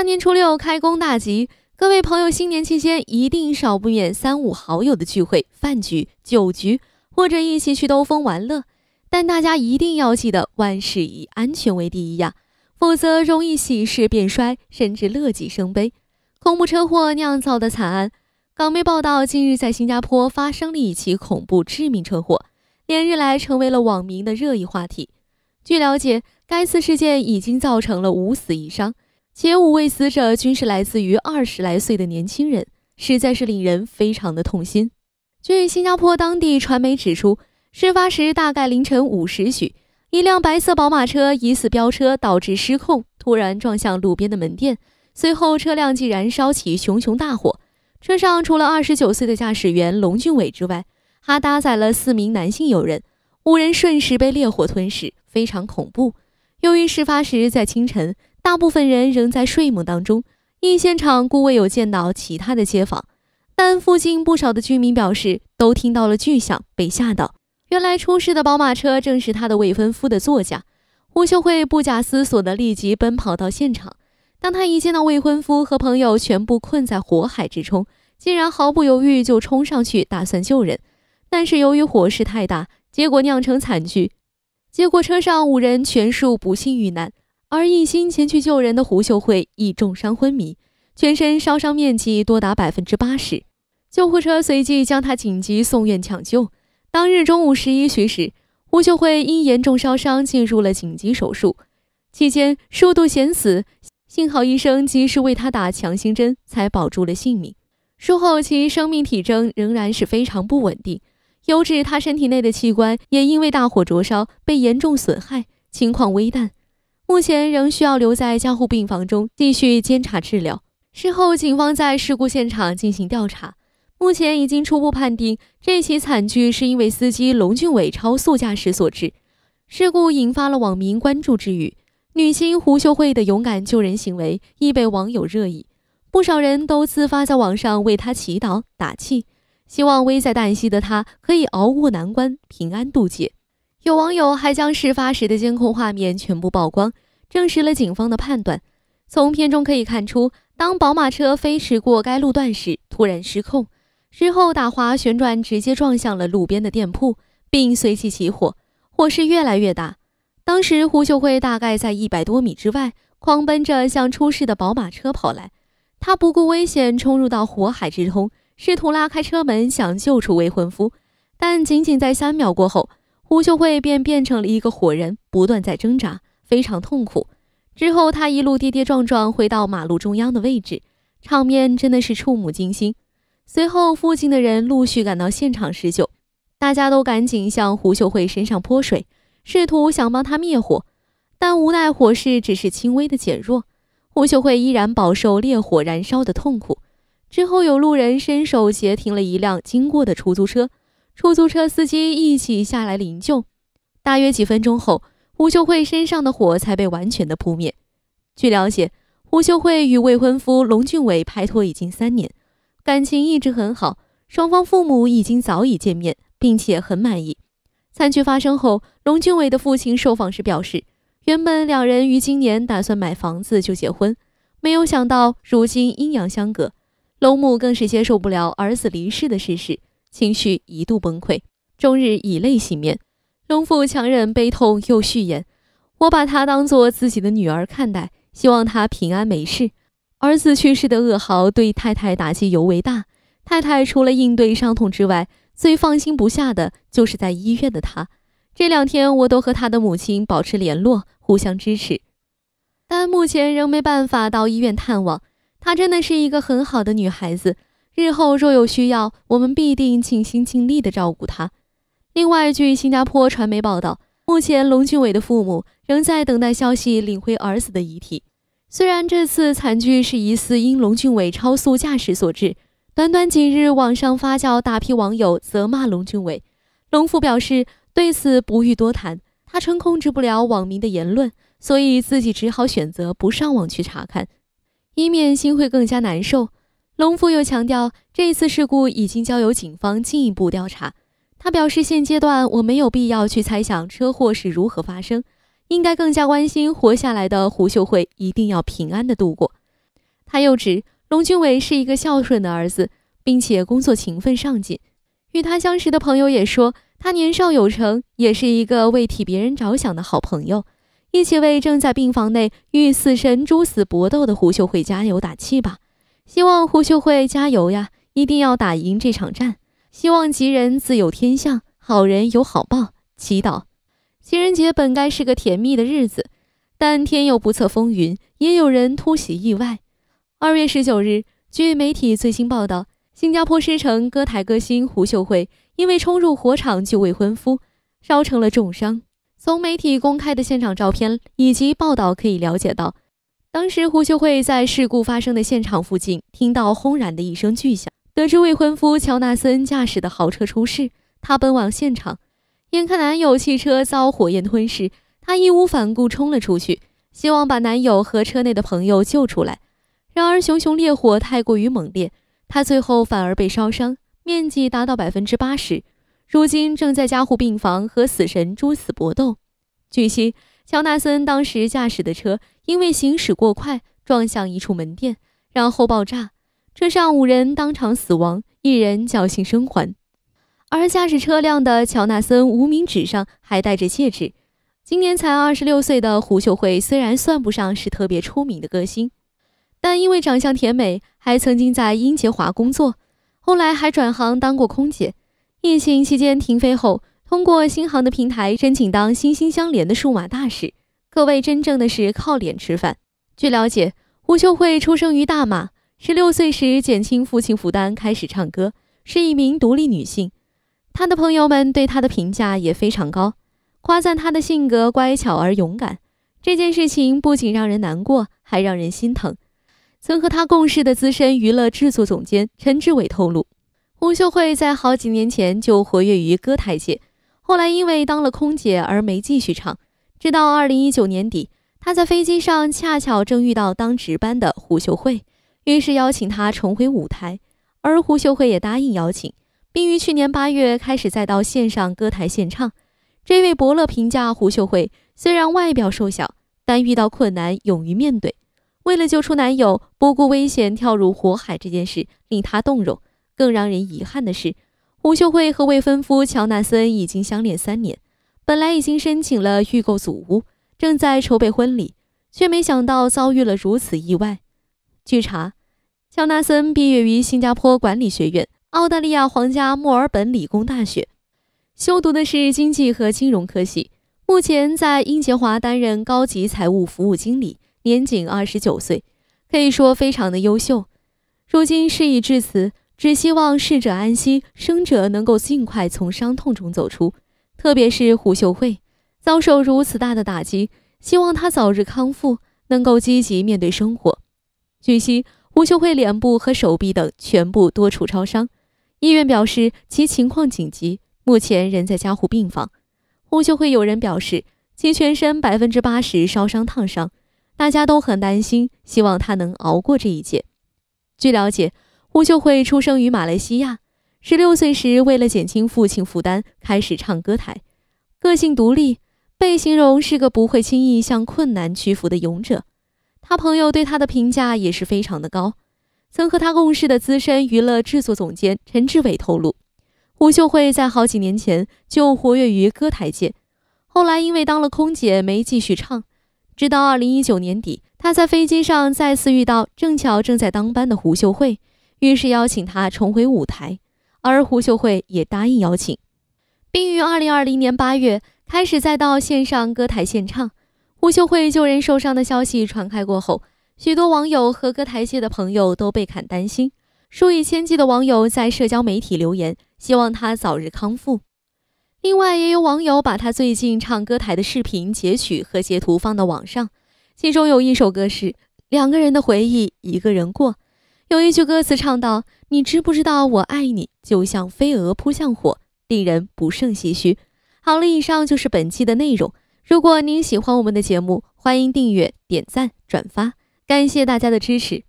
大年初六开工大吉，各位朋友，新年期间一定少不免三五好友的聚会、饭局、酒局，或者一起去兜风玩乐。但大家一定要记得，万事以安全为第一呀，否则容易喜事变衰，甚至乐极生悲。恐怖车祸酿造的惨案，港媒报道，近日在新加坡发生了一起恐怖致命车祸，连日来成为了网民的热议话题。据了解，该次事件已经造成了五死一伤。且五位死者均是来自于二十来岁的年轻人，实在是令人非常的痛心。据新加坡当地传媒指出，事发时大概凌晨五时许，一辆白色宝马车疑似飙车导致失控，突然撞向路边的门店，随后车辆即燃烧起熊熊大火。车上除了二十九岁的驾驶员龙俊伟之外，还搭载了四名男性友人，五人瞬时被烈火吞噬，非常恐怖。由于事发时在清晨，大部分人仍在睡梦当中，因现场故未有见到其他的街坊，但附近不少的居民表示都听到了巨响，被吓到。原来出事的宝马车正是他的未婚夫的座驾。吴秀慧不假思索的立即奔跑到现场，当她一见到未婚夫和朋友全部困在火海之中，竟然毫不犹豫就冲上去打算救人，但是由于火势太大，结果酿成惨剧。结果，车上五人全数不幸遇难，而一心前去救人的胡秀慧亦重伤昏迷，全身烧伤面积多达百分之八十。救护车随即将她紧急送院抢救。当日中午十一时许，胡秀慧因严重烧伤进入了紧急手术。期间数度险死，幸好医生及时为她打强心针，才保住了性命。术后其生命体征仍然是非常不稳定。优质，他身体内的器官也因为大火灼烧被严重损害，情况危殆，目前仍需要留在加护病房中继续监察治疗。事后，警方在事故现场进行调查，目前已经初步判定这起惨剧是因为司机龙俊伟超速驾驶所致。事故引发了网民关注之余，女星胡秀慧的勇敢救人行为亦被网友热议，不少人都自发在网上为她祈祷打气。希望危在旦夕的他可以熬过难关，平安渡劫。有网友还将事发时的监控画面全部曝光，证实了警方的判断。从片中可以看出，当宝马车飞驰过该路段时，突然失控，之后打滑旋转，直接撞向了路边的店铺，并随即起火，火势越来越大。当时胡秀慧大概在一百多米之外，狂奔着向出事的宝马车跑来，她不顾危险，冲入到火海之中。试图拉开车门想救出未婚夫，但仅仅在三秒过后，胡秀慧便变成了一个火人，不断在挣扎，非常痛苦。之后，她一路跌跌撞撞回到马路中央的位置，场面真的是触目惊心。随后，附近的人陆续赶到现场施救，大家都赶紧向胡秀慧身上泼水，试图想帮她灭火，但无奈火势只是轻微的减弱，胡秀慧依然饱受烈火燃烧的痛苦。之后有路人伸手截停了一辆经过的出租车，出租车司机一起下来营救。大约几分钟后，胡秀慧身上的火才被完全的扑灭。据了解，胡秀慧与未婚夫龙俊伟拍拖已经三年，感情一直很好，双方父母已经早已见面，并且很满意。惨剧发生后，龙俊伟的父亲受访时表示，原本两人于今年打算买房子就结婚，没有想到如今阴阳相隔。龙母更是接受不了儿子离世的事实，情绪一度崩溃，终日以泪洗面。龙父强忍悲痛，又续言：“我把他当做自己的女儿看待，希望他平安没事。”儿子去世的噩耗对太太打击尤为大，太太除了应对伤痛之外，最放心不下的就是在医院的他。这两天我都和他的母亲保持联络，互相支持，但目前仍没办法到医院探望。她真的是一个很好的女孩子，日后若有需要，我们必定尽心尽力地照顾她。另外，据新加坡传媒报道，目前龙俊伟的父母仍在等待消息，领回儿子的遗体。虽然这次惨剧是疑似因龙俊伟超速驾驶所致，短短几日，网上发酵，大批网友责骂龙俊伟。龙父表示对此不欲多谈，他称控制不了网民的言论，所以自己只好选择不上网去查看。以免心会更加难受。龙父又强调，这次事故已经交由警方进一步调查。他表示，现阶段我没有必要去猜想车祸是如何发生，应该更加关心活下来的胡秀慧一定要平安的度过。他又指，龙俊伟是一个孝顺的儿子，并且工作勤奋上进。与他相识的朋友也说，他年少有成，也是一个为替别人着想的好朋友。一起为正在病房内与死神殊死搏斗的胡秀慧加油打气吧！希望胡秀慧加油呀，一定要打赢这场战！希望吉人自有天相，好人有好报。祈祷。情人节本该是个甜蜜的日子，但天有不测风云，也有人突袭意外。二月十九日，据媒体最新报道，新加坡狮城歌台歌星胡秀慧因为冲入火场救未婚夫，烧成了重伤。从媒体公开的现场照片以及报道可以了解到，当时胡秀慧在事故发生的现场附近听到轰然的一声巨响，得知未婚夫乔纳森驾驶的豪车出事，她奔往现场。眼看男友汽车遭火焰吞噬，她义无反顾冲了出去，希望把男友和车内的朋友救出来。然而熊熊烈火太过于猛烈，她最后反而被烧伤，面积达到百分之八十。如今正在加护病房和死神殊死搏斗。据悉，乔纳森当时驾驶的车因为行驶过快撞向一处门店，然后爆炸，车上五人当场死亡，一人侥幸生还。而驾驶车辆的乔纳森无名指上还戴着戒指。今年才二十六岁的胡秀慧，虽然算不上是特别出名的歌星，但因为长相甜美，还曾经在英杰华工作，后来还转行当过空姐。疫情期间停飞后，通过新航的平台申请当“心心相连”的数码大使。各位真正的是靠脸吃饭。据了解，吴秀慧出生于大马，十六岁时减轻父亲负担开始唱歌，是一名独立女性。她的朋友们对她的评价也非常高，夸赞她的性格乖巧而勇敢。这件事情不仅让人难过，还让人心疼。曾和她共事的资深娱乐制作总监陈志伟透露。胡秀慧在好几年前就活跃于歌台界，后来因为当了空姐而没继续唱。直到二零一九年底，她在飞机上恰巧正遇到当值班的胡秀慧，于是邀请她重回舞台，而胡秀慧也答应邀请，并于去年八月开始再到线上歌台献唱。这位伯乐评价胡秀慧：虽然外表瘦小，但遇到困难勇于面对。为了救出男友，不顾危险跳入火海这件事令他动容。更让人遗憾的是，吴秀慧和未婚夫乔纳森已经相恋三年，本来已经申请了预购祖屋，正在筹备婚礼，却没想到遭遇了如此意外。据查，乔纳森毕业于新加坡管理学院、澳大利亚皇家墨尔本理工大学，修读的是经济和金融科系，目前在英杰华担任高级财务服务经理，年仅二十九岁，可以说非常的优秀。如今事已至此。只希望逝者安息，生者能够尽快从伤痛中走出。特别是胡秀慧遭受如此大的打击，希望她早日康复，能够积极面对生活。据悉，胡秀慧脸部和手臂等全部多处烧伤，医院表示其情况紧急，目前仍在加护病房。胡秀慧有人表示其全身百分之八十烧伤烫伤，大家都很担心，希望她能熬过这一劫。据了解。胡秀慧出生于马来西亚，十六岁时为了减轻父亲负担，开始唱歌台。个性独立，被形容是个不会轻易向困难屈服的勇者。他朋友对他的评价也是非常的高。曾和他共事的资深娱乐制作总监陈志伟透露，胡秀慧在好几年前就活跃于歌台界，后来因为当了空姐没继续唱。直到二零一九年底，他在飞机上再次遇到正巧正在当班的胡秀慧。于是邀请他重回舞台，而胡秀慧也答应邀请，并于二零二零年八月开始再到线上歌台献唱。胡秀慧救人受伤的消息传开过后，许多网友和歌台界的朋友都倍感担心，数以千计的网友在社交媒体留言，希望他早日康复。另外，也有网友把他最近唱歌台的视频截取和截图放到网上，其中有一首歌是《两个人的回忆，一个人过》。有一句歌词唱道：“你知不知道我爱你，就像飞蛾扑向火”，令人不胜唏嘘。好了，以上就是本期的内容。如果您喜欢我们的节目，欢迎订阅、点赞、转发，感谢大家的支持。